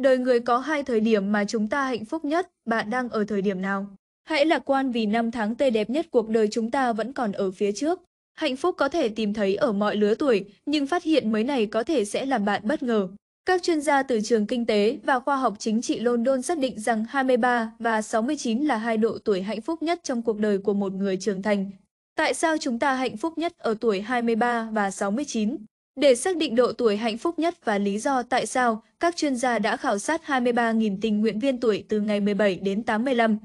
Đời người có hai thời điểm mà chúng ta hạnh phúc nhất, bạn đang ở thời điểm nào? Hãy lạc quan vì năm tháng tươi đẹp nhất cuộc đời chúng ta vẫn còn ở phía trước. Hạnh phúc có thể tìm thấy ở mọi lứa tuổi, nhưng phát hiện mới này có thể sẽ làm bạn bất ngờ. Các chuyên gia từ trường kinh tế và khoa học chính trị London xác định rằng 23 và 69 là hai độ tuổi hạnh phúc nhất trong cuộc đời của một người trưởng thành. Tại sao chúng ta hạnh phúc nhất ở tuổi 23 và 69? Để xác định độ tuổi hạnh phúc nhất và lý do tại sao, các chuyên gia đã khảo sát 23.000 tình nguyện viên tuổi từ ngày 17 đến 85.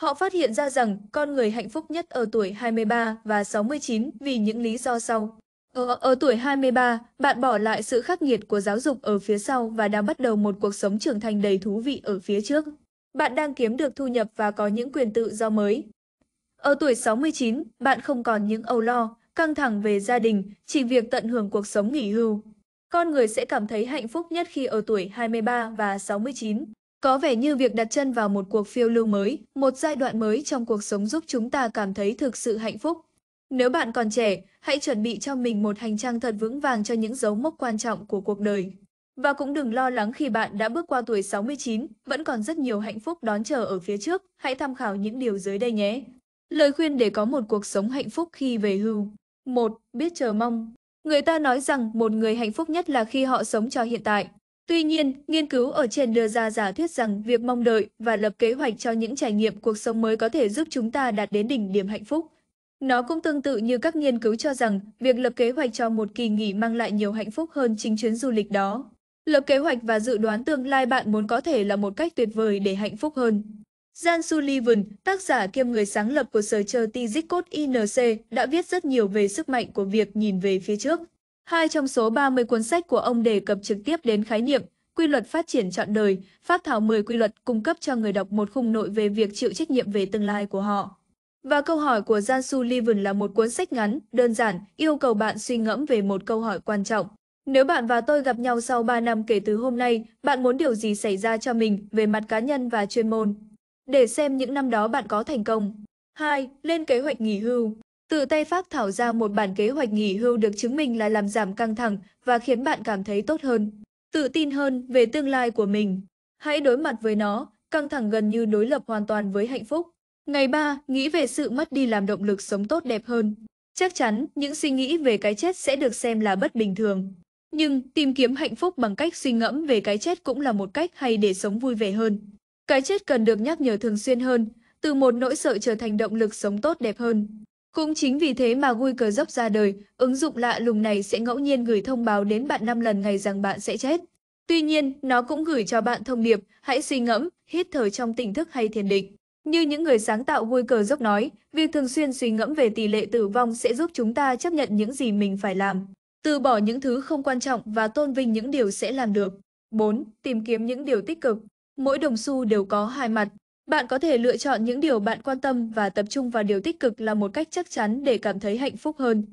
Họ phát hiện ra rằng con người hạnh phúc nhất ở tuổi 23 và 69 vì những lý do sau. Ở, ở tuổi 23, bạn bỏ lại sự khắc nghiệt của giáo dục ở phía sau và đang bắt đầu một cuộc sống trưởng thành đầy thú vị ở phía trước. Bạn đang kiếm được thu nhập và có những quyền tự do mới. Ở tuổi 69, bạn không còn những âu lo, căng thẳng về gia đình, chỉ việc tận hưởng cuộc sống nghỉ hưu. Con người sẽ cảm thấy hạnh phúc nhất khi ở tuổi 23 và 69. Có vẻ như việc đặt chân vào một cuộc phiêu lưu mới, một giai đoạn mới trong cuộc sống giúp chúng ta cảm thấy thực sự hạnh phúc. Nếu bạn còn trẻ, hãy chuẩn bị cho mình một hành trang thật vững vàng cho những dấu mốc quan trọng của cuộc đời. Và cũng đừng lo lắng khi bạn đã bước qua tuổi 69, vẫn còn rất nhiều hạnh phúc đón chờ ở phía trước, hãy tham khảo những điều dưới đây nhé. Lời khuyên để có một cuộc sống hạnh phúc khi về hưu 1. Biết chờ mong Người ta nói rằng một người hạnh phúc nhất là khi họ sống cho hiện tại. Tuy nhiên, nghiên cứu ở trên đưa ra giả thuyết rằng việc mong đợi và lập kế hoạch cho những trải nghiệm cuộc sống mới có thể giúp chúng ta đạt đến đỉnh điểm hạnh phúc. Nó cũng tương tự như các nghiên cứu cho rằng việc lập kế hoạch cho một kỳ nghỉ mang lại nhiều hạnh phúc hơn chính chuyến du lịch đó. Lập kế hoạch và dự đoán tương lai bạn muốn có thể là một cách tuyệt vời để hạnh phúc hơn. Jan Sullivan, tác giả kiêm người sáng lập của sở chờ Tizikot INC, đã viết rất nhiều về sức mạnh của việc nhìn về phía trước. Hai trong số 30 cuốn sách của ông đề cập trực tiếp đến khái niệm, quy luật phát triển trọn đời, phát thảo 10 quy luật cung cấp cho người đọc một khung nội về việc chịu trách nhiệm về tương lai của họ. Và câu hỏi của Jan Sullivan là một cuốn sách ngắn, đơn giản, yêu cầu bạn suy ngẫm về một câu hỏi quan trọng. Nếu bạn và tôi gặp nhau sau 3 năm kể từ hôm nay, bạn muốn điều gì xảy ra cho mình về mặt cá nhân và chuyên môn? để xem những năm đó bạn có thành công. 2. Lên kế hoạch nghỉ hưu Từ tay phát thảo ra một bản kế hoạch nghỉ hưu được chứng minh là làm giảm căng thẳng và khiến bạn cảm thấy tốt hơn, tự tin hơn về tương lai của mình. Hãy đối mặt với nó, căng thẳng gần như đối lập hoàn toàn với hạnh phúc. Ngày 3, nghĩ về sự mất đi làm động lực sống tốt đẹp hơn. Chắc chắn, những suy nghĩ về cái chết sẽ được xem là bất bình thường. Nhưng, tìm kiếm hạnh phúc bằng cách suy ngẫm về cái chết cũng là một cách hay để sống vui vẻ hơn. Cái chết cần được nhắc nhở thường xuyên hơn, từ một nỗi sợ trở thành động lực sống tốt đẹp hơn. Cũng chính vì thế mà vui Cờ dốc ra đời, ứng dụng lạ lùng này sẽ ngẫu nhiên gửi thông báo đến bạn 5 lần ngày rằng bạn sẽ chết. Tuy nhiên, nó cũng gửi cho bạn thông điệp, hãy suy ngẫm, hít thở trong tỉnh thức hay thiền định. Như những người sáng tạo vui Cờ dốc nói, việc thường xuyên suy ngẫm về tỷ lệ tử vong sẽ giúp chúng ta chấp nhận những gì mình phải làm, từ bỏ những thứ không quan trọng và tôn vinh những điều sẽ làm được. 4. Tìm kiếm những điều tích cực Mỗi đồng xu đều có hai mặt. Bạn có thể lựa chọn những điều bạn quan tâm và tập trung vào điều tích cực là một cách chắc chắn để cảm thấy hạnh phúc hơn.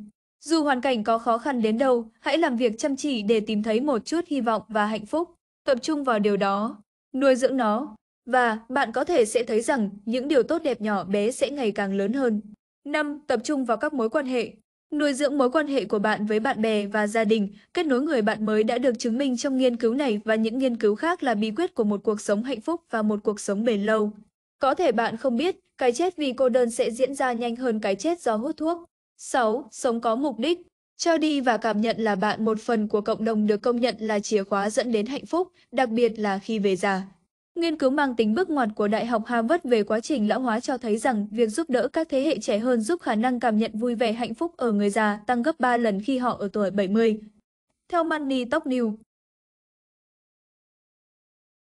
Dù hoàn cảnh có khó khăn đến đâu, hãy làm việc chăm chỉ để tìm thấy một chút hy vọng và hạnh phúc, tập trung vào điều đó, nuôi dưỡng nó, và bạn có thể sẽ thấy rằng những điều tốt đẹp nhỏ bé sẽ ngày càng lớn hơn. 5. Tập trung vào các mối quan hệ. Nuôi dưỡng mối quan hệ của bạn với bạn bè và gia đình, kết nối người bạn mới đã được chứng minh trong nghiên cứu này và những nghiên cứu khác là bí quyết của một cuộc sống hạnh phúc và một cuộc sống bền lâu. Có thể bạn không biết, cái chết vì cô đơn sẽ diễn ra nhanh hơn cái chết do hút thuốc. 6. Sống có mục đích Cho đi và cảm nhận là bạn một phần của cộng đồng được công nhận là chìa khóa dẫn đến hạnh phúc, đặc biệt là khi về già. Nghiên cứu mang tính bước ngoặt của Đại học Harvard về quá trình lão hóa cho thấy rằng việc giúp đỡ các thế hệ trẻ hơn giúp khả năng cảm nhận vui vẻ hạnh phúc ở người già tăng gấp 3 lần khi họ ở tuổi 70. Theo Money Talk News,